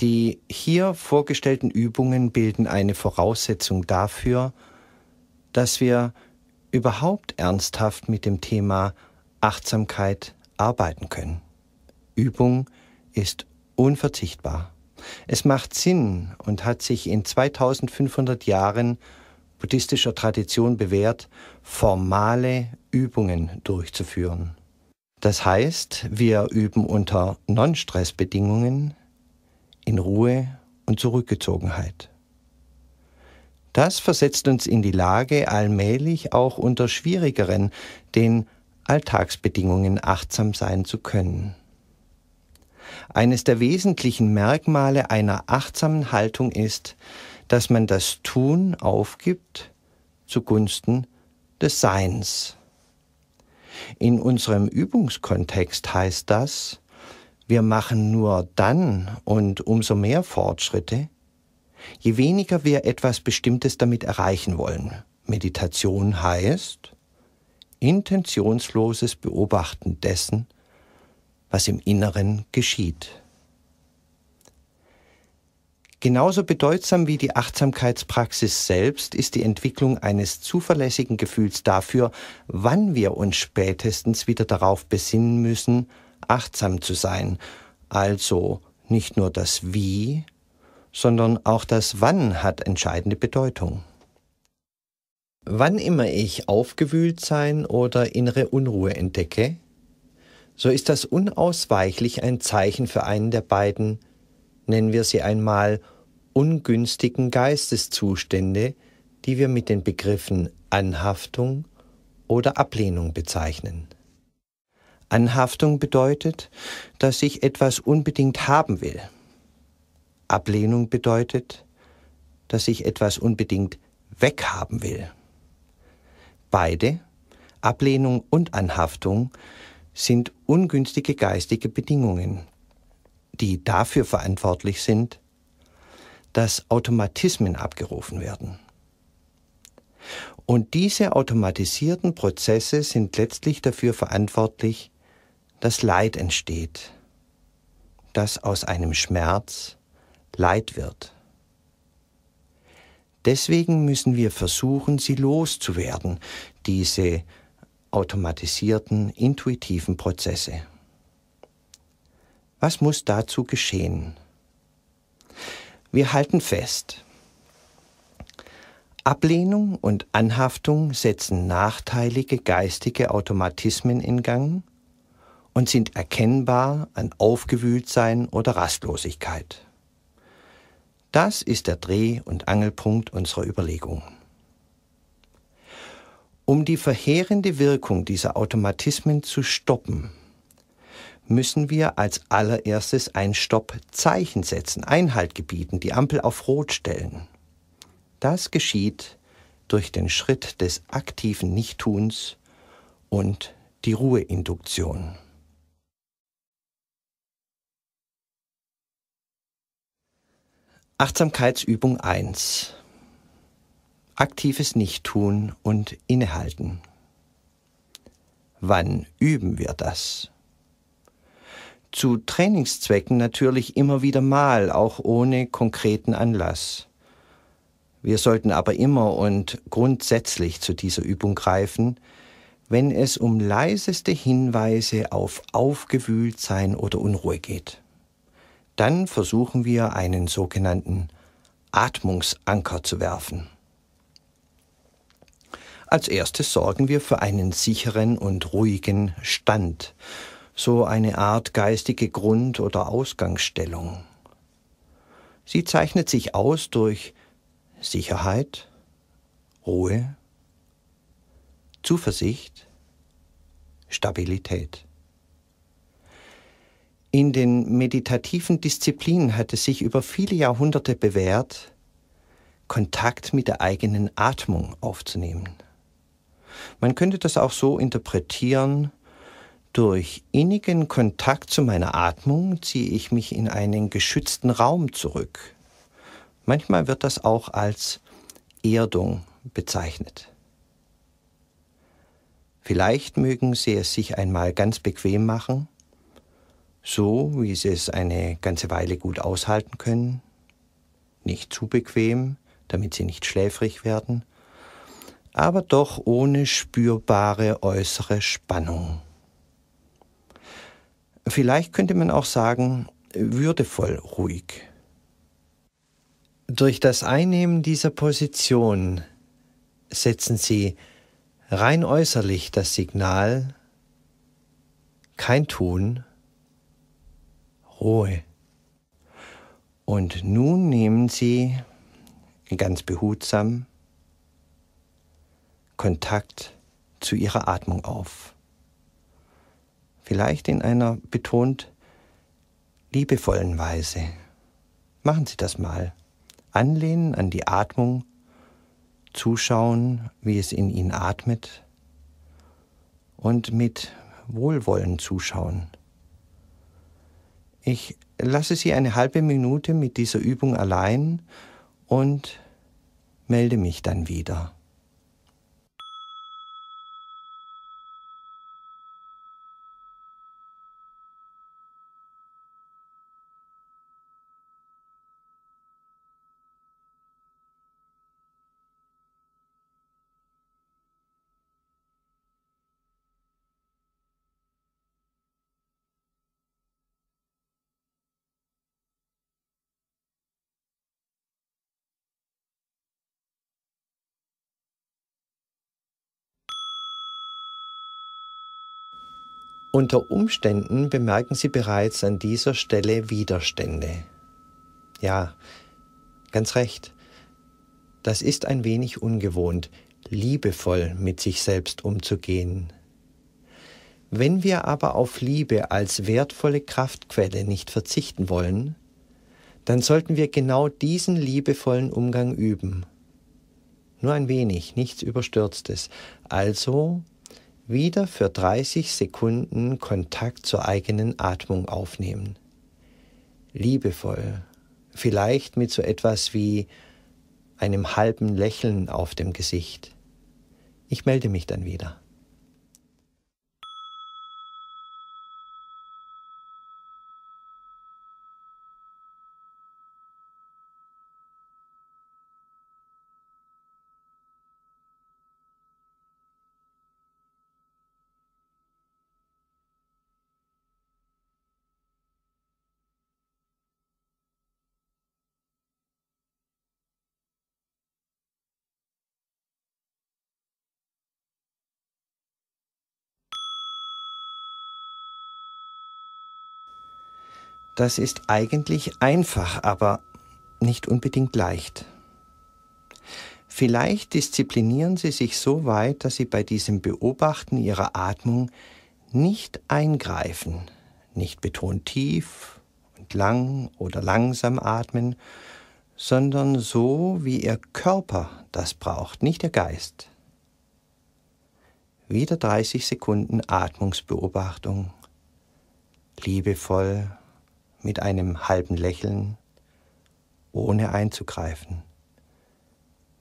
Die hier vorgestellten Übungen bilden eine Voraussetzung dafür, dass wir überhaupt ernsthaft mit dem Thema Achtsamkeit arbeiten können. Übung ist unverzichtbar. Es macht Sinn und hat sich in 2500 Jahren buddhistischer Tradition bewährt, formale Übungen durchzuführen. Das heißt, wir üben unter Non-Stress-Bedingungen, in Ruhe und Zurückgezogenheit. Das versetzt uns in die Lage, allmählich auch unter schwierigeren, den Alltagsbedingungen achtsam sein zu können. Eines der wesentlichen Merkmale einer achtsamen Haltung ist, dass man das Tun aufgibt zugunsten des Seins. In unserem Übungskontext heißt das, wir machen nur dann und umso mehr Fortschritte, je weniger wir etwas Bestimmtes damit erreichen wollen. Meditation heißt intentionsloses Beobachten dessen, was im Inneren geschieht. Genauso bedeutsam wie die Achtsamkeitspraxis selbst ist die Entwicklung eines zuverlässigen Gefühls dafür, wann wir uns spätestens wieder darauf besinnen müssen, achtsam zu sein. Also nicht nur das Wie, sondern auch das Wann hat entscheidende Bedeutung. Wann immer ich aufgewühlt sein oder innere Unruhe entdecke, so ist das unausweichlich ein Zeichen für einen der beiden, nennen wir sie einmal, ungünstigen Geisteszustände, die wir mit den Begriffen Anhaftung oder Ablehnung bezeichnen. Anhaftung bedeutet, dass ich etwas unbedingt haben will. Ablehnung bedeutet, dass ich etwas unbedingt weghaben will. Beide, Ablehnung und Anhaftung, sind ungünstige geistige Bedingungen, die dafür verantwortlich sind, dass Automatismen abgerufen werden. Und diese automatisierten Prozesse sind letztlich dafür verantwortlich, dass Leid entsteht, dass aus einem Schmerz Leid wird. Deswegen müssen wir versuchen, sie loszuwerden, diese automatisierten, intuitiven Prozesse. Was muss dazu geschehen? Wir halten fest, Ablehnung und Anhaftung setzen nachteilige geistige Automatismen in Gang, und sind erkennbar an Aufgewühltsein oder Rastlosigkeit. Das ist der Dreh- und Angelpunkt unserer Überlegung. Um die verheerende Wirkung dieser Automatismen zu stoppen, müssen wir als allererstes ein Stoppzeichen setzen, Einhalt gebieten, die Ampel auf Rot stellen. Das geschieht durch den Schritt des aktiven Nichttuns und die Ruheinduktion. Achtsamkeitsübung 1. Aktives Nichttun und Innehalten. Wann üben wir das? Zu Trainingszwecken natürlich immer wieder mal, auch ohne konkreten Anlass. Wir sollten aber immer und grundsätzlich zu dieser Übung greifen, wenn es um leiseste Hinweise auf Aufgewühltsein oder Unruhe geht. Dann versuchen wir einen sogenannten Atmungsanker zu werfen. Als erstes sorgen wir für einen sicheren und ruhigen Stand, so eine Art geistige Grund- oder Ausgangsstellung. Sie zeichnet sich aus durch Sicherheit, Ruhe, Zuversicht, Stabilität. In den meditativen Disziplinen hat es sich über viele Jahrhunderte bewährt, Kontakt mit der eigenen Atmung aufzunehmen. Man könnte das auch so interpretieren, durch innigen Kontakt zu meiner Atmung ziehe ich mich in einen geschützten Raum zurück. Manchmal wird das auch als Erdung bezeichnet. Vielleicht mögen Sie es sich einmal ganz bequem machen, so, wie sie es eine ganze Weile gut aushalten können, nicht zu bequem, damit sie nicht schläfrig werden, aber doch ohne spürbare äußere Spannung. Vielleicht könnte man auch sagen, würdevoll ruhig. Durch das Einnehmen dieser Position setzen Sie rein äußerlich das Signal, kein Tun Ruhe. Und nun nehmen Sie ganz behutsam Kontakt zu Ihrer Atmung auf. Vielleicht in einer betont liebevollen Weise. Machen Sie das mal. Anlehnen an die Atmung, zuschauen, wie es in Ihnen atmet und mit Wohlwollen zuschauen. Ich lasse Sie eine halbe Minute mit dieser Übung allein und melde mich dann wieder. Unter Umständen bemerken Sie bereits an dieser Stelle Widerstände. Ja, ganz recht. Das ist ein wenig ungewohnt, liebevoll mit sich selbst umzugehen. Wenn wir aber auf Liebe als wertvolle Kraftquelle nicht verzichten wollen, dann sollten wir genau diesen liebevollen Umgang üben. Nur ein wenig, nichts Überstürztes. Also wieder für 30 Sekunden Kontakt zur eigenen Atmung aufnehmen. Liebevoll, vielleicht mit so etwas wie einem halben Lächeln auf dem Gesicht. Ich melde mich dann wieder. Das ist eigentlich einfach, aber nicht unbedingt leicht. Vielleicht disziplinieren Sie sich so weit, dass Sie bei diesem Beobachten Ihrer Atmung nicht eingreifen, nicht betont tief und lang oder langsam atmen, sondern so, wie Ihr Körper das braucht, nicht Ihr Geist. Wieder 30 Sekunden Atmungsbeobachtung, liebevoll mit einem halben Lächeln, ohne einzugreifen.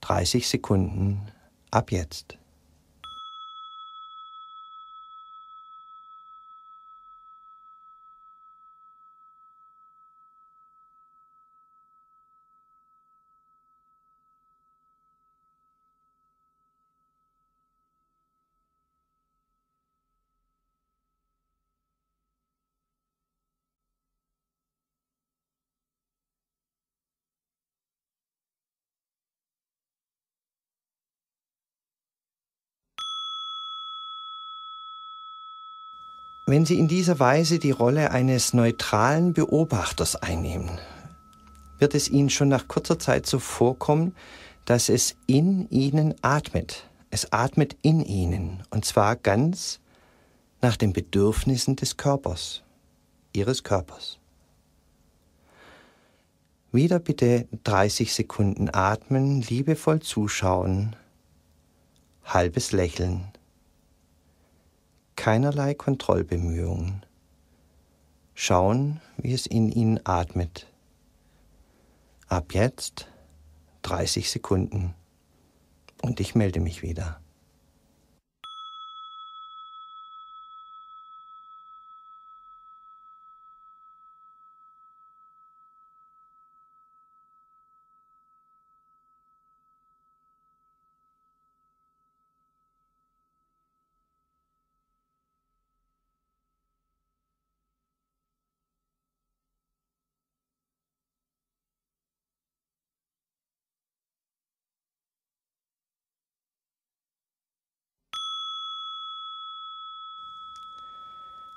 30 Sekunden ab jetzt. wenn Sie in dieser Weise die Rolle eines neutralen Beobachters einnehmen, wird es Ihnen schon nach kurzer Zeit so vorkommen, dass es in Ihnen atmet. Es atmet in Ihnen und zwar ganz nach den Bedürfnissen des Körpers, Ihres Körpers. Wieder bitte 30 Sekunden atmen, liebevoll zuschauen, halbes Lächeln keinerlei Kontrollbemühungen. Schauen, wie es in ihnen atmet. Ab jetzt 30 Sekunden und ich melde mich wieder.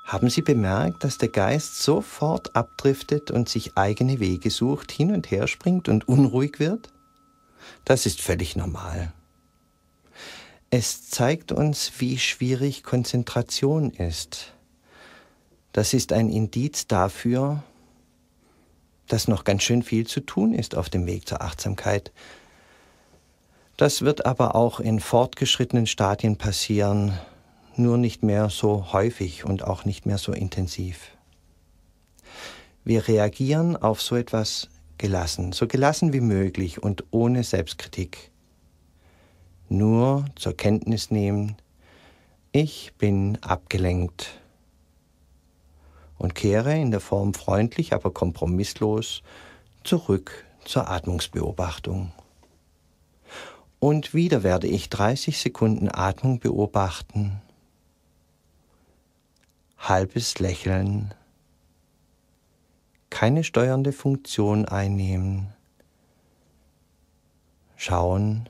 Haben Sie bemerkt, dass der Geist sofort abdriftet und sich eigene Wege sucht, hin und her springt und unruhig wird? Das ist völlig normal. Es zeigt uns, wie schwierig Konzentration ist. Das ist ein Indiz dafür, dass noch ganz schön viel zu tun ist auf dem Weg zur Achtsamkeit. Das wird aber auch in fortgeschrittenen Stadien passieren, nur nicht mehr so häufig und auch nicht mehr so intensiv. Wir reagieren auf so etwas gelassen, so gelassen wie möglich und ohne Selbstkritik. Nur zur Kenntnis nehmen, ich bin abgelenkt und kehre in der Form freundlich, aber kompromisslos zurück zur Atmungsbeobachtung. Und wieder werde ich 30 Sekunden Atmung beobachten halbes Lächeln, keine steuernde Funktion einnehmen, schauen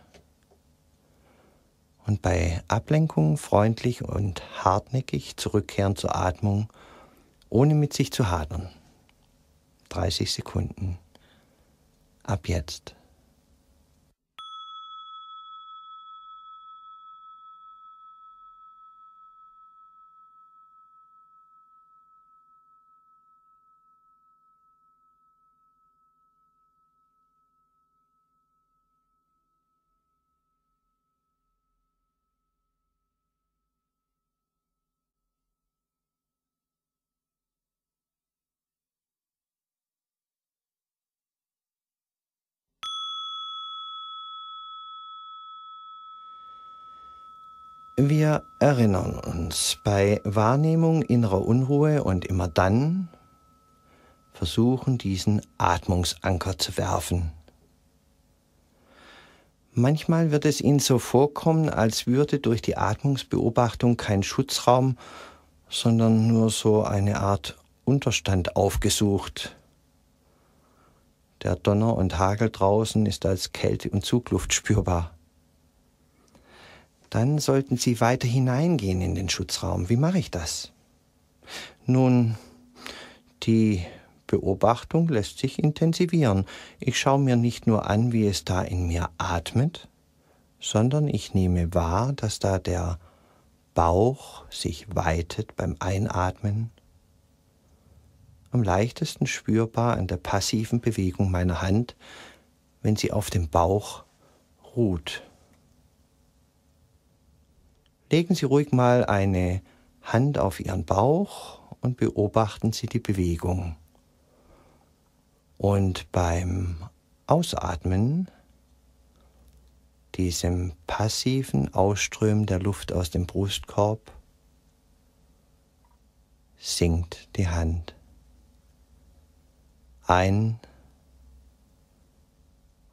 und bei Ablenkung freundlich und hartnäckig zurückkehren zur Atmung, ohne mit sich zu hadern. 30 Sekunden. Ab jetzt. Wir erinnern uns bei Wahrnehmung innerer Unruhe und immer dann versuchen, diesen Atmungsanker zu werfen. Manchmal wird es Ihnen so vorkommen, als würde durch die Atmungsbeobachtung kein Schutzraum, sondern nur so eine Art Unterstand aufgesucht. Der Donner und Hagel draußen ist als Kälte und Zugluft spürbar dann sollten Sie weiter hineingehen in den Schutzraum. Wie mache ich das? Nun, die Beobachtung lässt sich intensivieren. Ich schaue mir nicht nur an, wie es da in mir atmet, sondern ich nehme wahr, dass da der Bauch sich weitet beim Einatmen. Am leichtesten spürbar an der passiven Bewegung meiner Hand, wenn sie auf dem Bauch ruht. Legen Sie ruhig mal eine Hand auf Ihren Bauch und beobachten Sie die Bewegung. Und beim Ausatmen, diesem passiven Ausströmen der Luft aus dem Brustkorb, sinkt die Hand. Ein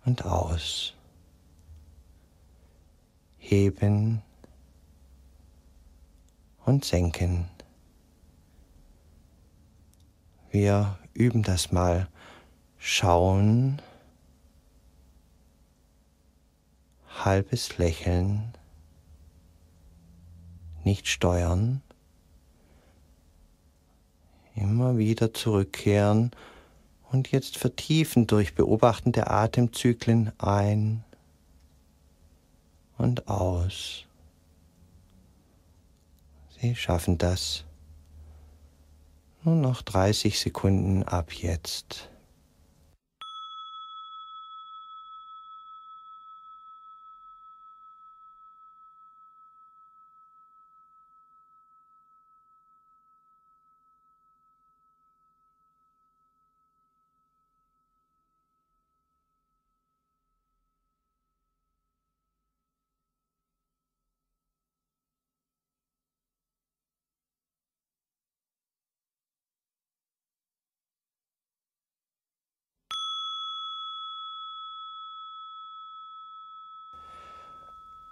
und aus. Heben und senken. Wir üben das mal. Schauen, halbes Lächeln, nicht steuern, immer wieder zurückkehren und jetzt vertiefen durch Beobachten der Atemzyklen ein und aus. Wir schaffen das. Nur noch 30 Sekunden ab jetzt.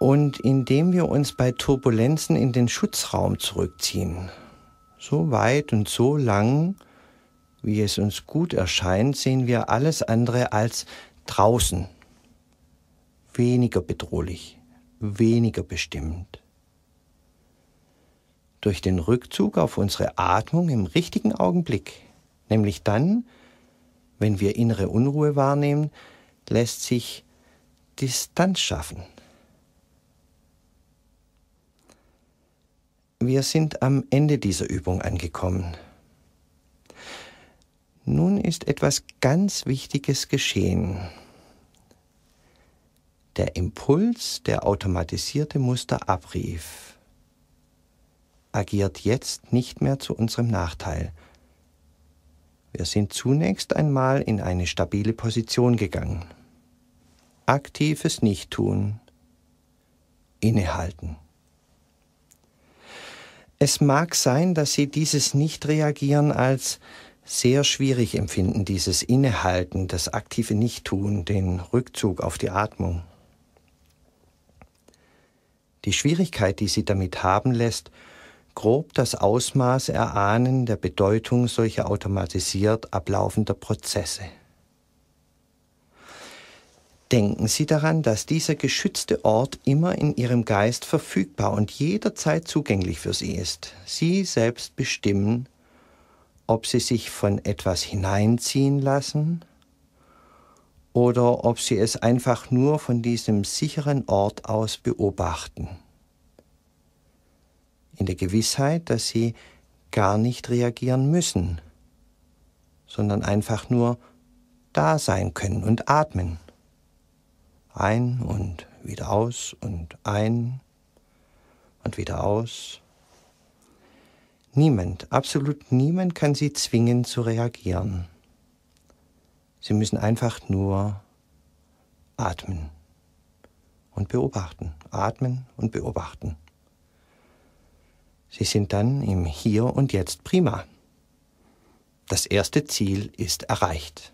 und indem wir uns bei Turbulenzen in den Schutzraum zurückziehen. So weit und so lang, wie es uns gut erscheint, sehen wir alles andere als draußen. Weniger bedrohlich, weniger bestimmt. Durch den Rückzug auf unsere Atmung im richtigen Augenblick, nämlich dann, wenn wir innere Unruhe wahrnehmen, lässt sich Distanz schaffen. Wir sind am Ende dieser Übung angekommen. Nun ist etwas ganz Wichtiges geschehen. Der Impuls, der automatisierte Muster abrief, agiert jetzt nicht mehr zu unserem Nachteil. Wir sind zunächst einmal in eine stabile Position gegangen. Aktives Nichttun. Innehalten. Es mag sein, dass Sie dieses Nichtreagieren als sehr schwierig empfinden, dieses Innehalten, das aktive Nichttun, den Rückzug auf die Atmung. Die Schwierigkeit, die Sie damit haben, lässt grob das Ausmaß erahnen der Bedeutung solcher automatisiert ablaufender Prozesse. Denken Sie daran, dass dieser geschützte Ort immer in Ihrem Geist verfügbar und jederzeit zugänglich für Sie ist. Sie selbst bestimmen, ob Sie sich von etwas hineinziehen lassen oder ob Sie es einfach nur von diesem sicheren Ort aus beobachten. In der Gewissheit, dass Sie gar nicht reagieren müssen, sondern einfach nur da sein können und atmen. Ein und wieder aus und ein und wieder aus. Niemand, absolut niemand kann sie zwingen zu reagieren. Sie müssen einfach nur atmen und beobachten, atmen und beobachten. Sie sind dann im Hier und Jetzt prima. Das erste Ziel ist erreicht.